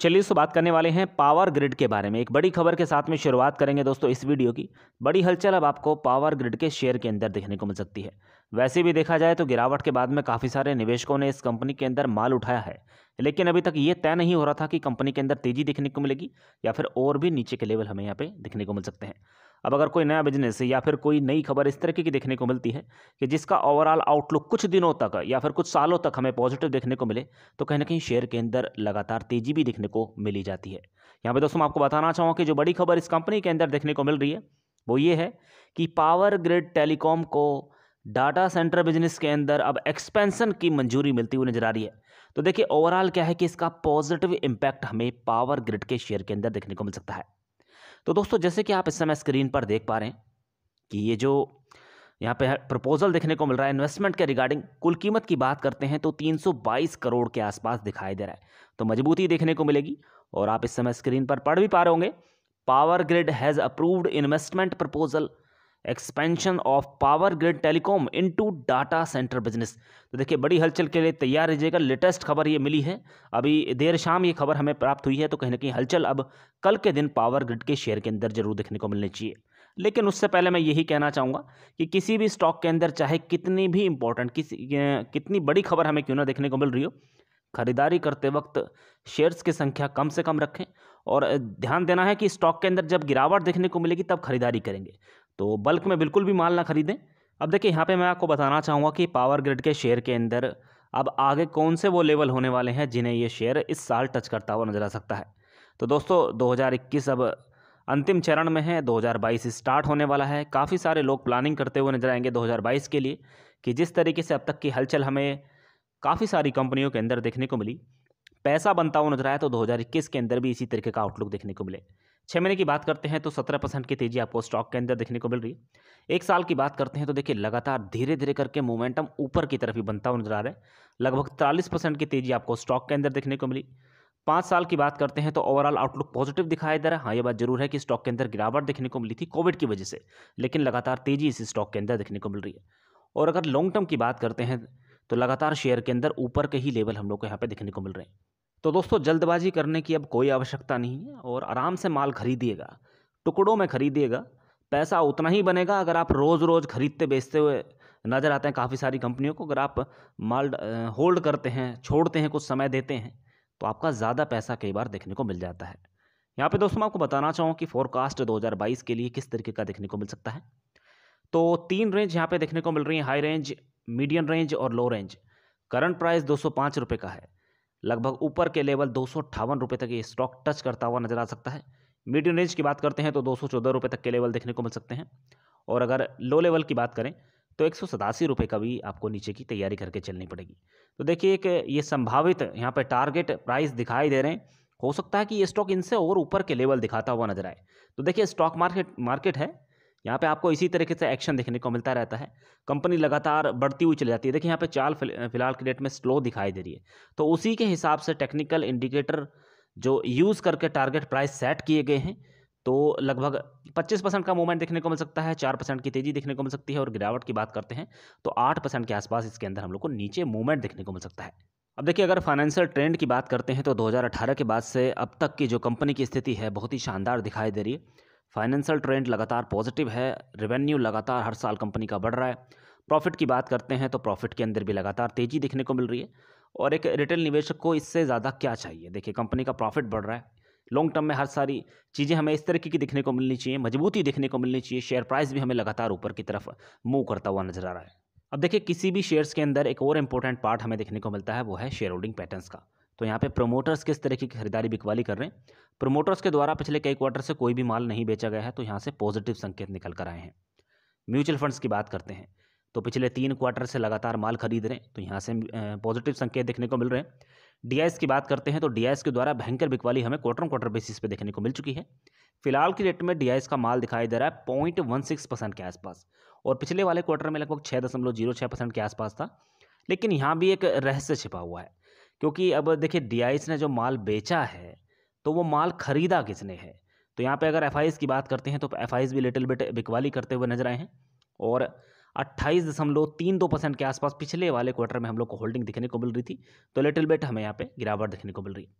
चलिए दोस्तों बात करने वाले हैं पावर ग्रिड के बारे में एक बड़ी खबर के साथ में शुरुआत करेंगे दोस्तों इस वीडियो की बड़ी हलचल अब आपको पावर ग्रिड के शेयर के अंदर देखने को मिल सकती है वैसे भी देखा जाए तो गिरावट के बाद में काफ़ी सारे निवेशकों ने इस कंपनी के अंदर माल उठाया है लेकिन अभी तक ये तय नहीं हो रहा था कि कंपनी के अंदर तेजी देखने को मिलेगी या फिर और भी नीचे के लेवल हमें यहाँ पे देखने को मिल सकते हैं अब अगर कोई नया बिजनेस या फिर कोई नई खबर इस तरीके की देखने को मिलती है कि जिसका ओवरऑल आउटलुक कुछ दिनों तक या फिर कुछ सालों तक हमें पॉजिटिव देखने को मिले तो कहीं ना कहीं शेयर के अंदर लगातार तेजी भी देखने को मिली जाती है यहाँ पर दोस्तों मैं आपको बताना चाहूँगा कि जो बड़ी खबर इस कंपनी के अंदर देखने को मिल रही है वो ये है कि पावर ग्रिड टेलीकॉम को डाटा सेंटर बिजनेस के अंदर अब एक्सपेंशन की मंजूरी मिलती हुई नजर आ रही है तो देखिए ओवरऑल क्या है कि इसका पॉजिटिव इम्पैक्ट हमें पावर ग्रिड के शेयर के अंदर देखने को मिल सकता है तो दोस्तों जैसे कि आप इस समय स्क्रीन पर देख पा रहे हैं कि ये जो यहाँ पे प्रपोजल देखने को मिल रहा है इन्वेस्टमेंट के रिगार्डिंग कुल कीमत की बात करते हैं तो 322 करोड़ के आसपास दिखाई दे रहा है तो मजबूती देखने को मिलेगी और आप इस समय स्क्रीन पर पढ़ भी पा रहे होंगे Power Grid has approved investment proposal expansion of Power Grid telecom into data centre business तो देखिए बड़ी हलचल के लिए तैयार रहिएगा लेटेस्ट खबर ये मिली है अभी देर शाम ये खबर हमें प्राप्त हुई है तो कहीं ना कहीं हलचल अब कल के दिन पावर ग्रिड के शेयर के अंदर जरूर देखने को मिलनी चाहिए लेकिन उससे पहले मैं यही कहना चाहूँगा कि किसी भी स्टॉक के अंदर चाहे कितनी भी इंपॉर्टेंट किसी कितनी बड़ी खबर हमें क्यों ना देखने को मिल रही हो खरीदारी करते वक्त शेयर्स की संख्या कम से कम रखें और ध्यान देना है कि स्टॉक के अंदर जब गिरावट देखने को मिलेगी तब खरीदारी करेंगे तो बल्क में बिल्कुल भी माल ना खरीदें अब देखिए यहाँ पे मैं आपको बताना चाहूँगा कि पावर ग्रिड के शेयर के अंदर अब आगे कौन से वो लेवल होने वाले हैं जिन्हें ये शेयर इस साल टच करता हुआ नजर आ सकता है तो दोस्तों दो अब अंतिम चरण में है 2022 स्टार्ट होने वाला है काफ़ी सारे लोग प्लानिंग करते हुए नजर आएंगे 2022 के लिए कि जिस तरीके से अब तक की हलचल हमें काफ़ी सारी कंपनियों के अंदर देखने को मिली पैसा बनता हुआ नजर आया तो 2021 के अंदर भी इसी तरीके का आउटलुक देखने को मिले छः महीने की बात करते हैं तो सत्रह परसेंट की तेजी आपको स्टॉक के अंदर देखने को मिल रही है एक साल की बात करते हैं तो देखिए लगातार धीरे धीरे करके मोमेंटम ऊपर की तरफ ही बनता हुआ नजर आ रहा है लगभग चालीस परसेंट की तेजी आपको स्टॉक के अंदर देखने को मिली पाँच साल की बात करते हैं तो ओवरऑल आउटलुक पॉजिटिव दिखाई दे रहा है हाँ ये बात जरूर है कि स्टॉक के अंदर गिरावट देखने को मिली थी कोविड की वजह से लेकिन लगातार तेजी इसी स्टॉक के अंदर देखने को मिल रही है और अगर लॉन्ग टर्म की बात करते हैं तो लगातार शेयर के अंदर ऊपर के ही लेवल हम लोग को यहाँ पे देखने को मिल रहे हैं तो दोस्तों जल्दबाजी करने की अब कोई आवश्यकता नहीं है और आराम से माल खरीदिएगा टुकड़ों में खरीदिएगा पैसा उतना ही बनेगा अगर आप रोज़ रोज़ खरीदते बेचते हुए नज़र आते हैं काफ़ी सारी कंपनियों को अगर आप माल होल्ड करते हैं छोड़ते हैं कुछ समय देते हैं तो आपका ज़्यादा पैसा कई बार देखने को मिल जाता है यहाँ पे दोस्तों मैं आपको बताना चाहूँ कि फोरकास्ट 2022 के लिए किस तरीके का देखने को मिल सकता है तो तीन रेंज यहाँ पे देखने को मिल रही है हाई रेंज मीडियम रेंज और लो रेंज करंट प्राइस दो सौ का है लगभग ऊपर के लेवल दो सौ तक ये स्टॉक टच करता हुआ नजर आ सकता है मीडियम रेंज की बात करते हैं तो दो सौ तक के लेवल देखने को मिल सकते हैं और अगर लो लेवल की बात करें तो एक सौ का भी आपको नीचे की तैयारी करके चलनी पड़ेगी तो देखिए एक ये संभावित यहाँ पर टारगेट प्राइस दिखाई दे रहे हैं हो सकता है कि ये स्टॉक इनसे और ऊपर के लेवल दिखाता हुआ नजर आए तो देखिए स्टॉक मार्केट मार्केट है यहाँ पे आपको इसी तरीके से एक्शन देखने को मिलता रहता है कंपनी लगातार बढ़ती हुई चली जाती है देखिए यहाँ पे चाल फिलहाल की डेट में स्लो दिखाई दे रही है तो उसी के हिसाब से टेक्निकल इंडिकेटर जो यूज़ करके टारगेट प्राइस सेट किए गए हैं तो लगभग 25 परसेंट का मूवमेंट देखने को मिल सकता है चार परसेंट की तेजी देखने को मिल सकती है और गिरावट की बात करते हैं तो आठ परसेंट के आसपास इसके अंदर हम लोग को नीचे मूवमेंट देखने को मिल सकता है अब देखिए अगर फाइनेंशियल ट्रेंड की बात करते हैं तो 2018 के बाद से अब तक की जो कंपनी की स्थिति है बहुत ही शानदार दिखाई दे रही है फाइनेंशियल ट्रेंड लगातार पॉजिटिव है रेवेन्यू लगातार हर साल कंपनी का बढ़ रहा है प्रॉफिट की बात करते हैं तो प्रॉफिट के अंदर भी लगातार तेज़ी देखने को मिल रही है और एक रिटेल निवेशक को इससे ज़्यादा क्या चाहिए देखिए कंपनी का प्रॉफिट बढ़ रहा है लॉन्ग टर्म में हर सारी चीज़ें हमें इस तरीके की देखने को मिलनी चाहिए मजबूती देखने को मिलनी चाहिए शेयर प्राइस भी हमें लगातार ऊपर की तरफ मूव करता हुआ नजर आ रहा है अब देखिए किसी भी शेयर्स के अंदर एक और इम्पोर्टेंट पार्ट हमें देखने को मिलता है वो है शेयर होल्डिंग पैटर्न्स का तो यहाँ पे प्रमोटर्स किस तरह की खरीदारी बिकवाली कर रहे हैं प्रमोटर्स के द्वारा पिछले कई क्वार्टर से कोई भी माल नहीं बेचा गया है तो यहाँ से पॉजिटिव संकेत निकल कर आए हैं म्यूचुअल फंड्स की बात करते हैं तो पिछले तीन क्वार्टर से लगातार माल खरीद रहे हैं तो यहाँ से पॉजिटिव संकेत देखने को मिल रहे हैं डी की बात करते हैं तो डी के द्वारा भयंकर बिकवाली हमें क्वार्टर क्वार्टर बेसिस पर देखने को मिल चुकी है फिलहाल की रेट में डी का माल दिखाई दे रहा है पॉइंट वन सिक्स परसेंट के आसपास और पिछले वाले क्वार्टर में लगभग छः दशमलव जीरो छः परसेंट के आसपास था लेकिन यहाँ भी एक रहस्य छिपा हुआ है क्योंकि अब देखिए डीआईएस ने जो माल बेचा है तो वो माल खरीदा किसने है तो यहाँ पे अगर एफ की बात करते हैं तो एफ भी लिटिल बिट बिकवाली करते हुए नजर आए हैं और अट्ठाईस दशमलव तीन दो परसेंट के आसपास पिछले वाले क्वार्टर में हम लोग को होल्डिंग दिखने को मिल रही थी तो लिटिल बिट हमें यहाँ पे गिरावट दिखने को मिल रही है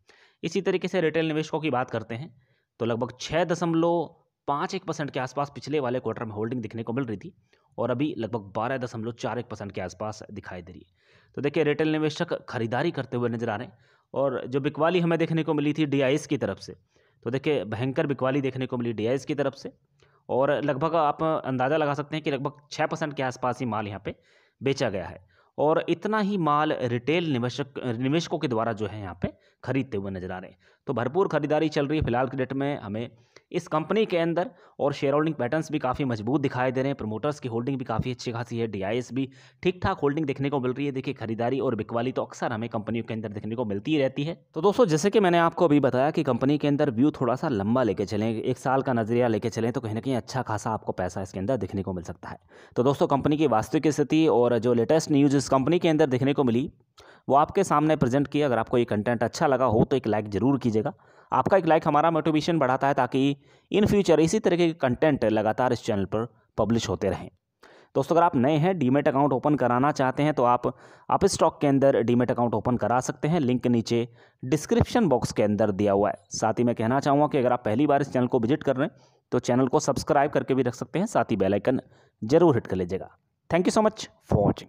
इसी तरीके से रिटेल निवेशकों की बात करते हैं तो लगभग छः दशमलव पाँच एक परसेंट के आसपास पिछले वाले क्वार्टर में होल्डिंग दिखने को मिल रही थी और अभी लगभग बारह दशमलव चार एक परसेंट के आसपास दिखाई दे रही है तो देखिए रिटेल निवेशक खरीदारी करते हुए नजर आ रहे हैं और जो बिकवाली हमें देखने को मिली थी डी की तरफ से तो देखिए भयंकर बिकवाली देखने को मिली डी की तरफ से और लगभग आप अंदाज़ा लगा सकते हैं कि लगभग छः परसेंट के आसपास ही माल यहाँ पर बेचा गया है और इतना ही माल रिटेल निवेशक निवेशकों के द्वारा जो है यहाँ पे खरीदते हुए नजर आ रहे हैं तो भरपूर खरीदारी चल रही है फिलहाल के डेट में हमें इस कंपनी के अंदर और शेयर होल्डिंग पैटर्न्स भी काफ़ी मजबूत दिखाई दे रहे हैं प्रमोटर्स की होल्डिंग भी काफ़ी अच्छी खासी है डी भी ठीक ठाक होल्डिंग देखने को मिल रही है देखिए खरीदारी और बिकवाली तो अक्सर हमें कंपनियों के अंदर देखने को मिलती ही रहती है तो दोस्तों जैसे कि मैंने आपको अभी बताया कि कंपनी के अंदर व्यू थोड़ा सा लंबा लेके चलें एक साल का नजरिया लेके चलें तो कहीं ना कहीं अच्छा खासा आपको पैसा इसके अंदर देखने को मिल सकता है तो दोस्तों कंपनी की वास्तविक स्थिति और जो लेटेस्ट न्यूज़ इस कंपनी के अंदर देखने को मिली वो आपके सामने प्रेजेंट किया अगर आपको ये कंटेंट अच्छा लगा हो तो एक लाइक ज़रूर कीजिएगा आपका एक लाइक हमारा मोटिवेशन बढ़ाता है ताकि इन फ्यूचर इसी तरीके के कंटेंट लगातार इस चैनल पर पब्लिश होते रहें दोस्तों अगर आप नए हैं डीमेट अकाउंट ओपन कराना चाहते हैं तो आप अप स्टॉक के अंदर डीमेट अकाउंट ओपन करा सकते हैं लिंक नीचे डिस्क्रिप्शन बॉक्स के अंदर दिया हुआ है साथ ही मैं कहना चाहूँगा कि अगर आप पहली बार इस चैनल को विजिट कर रहे हैं तो चैनल को सब्सक्राइब करके भी रख सकते हैं साथ ही बेलाइकन जरूर हिट कर लीजिएगा thank you so much for watching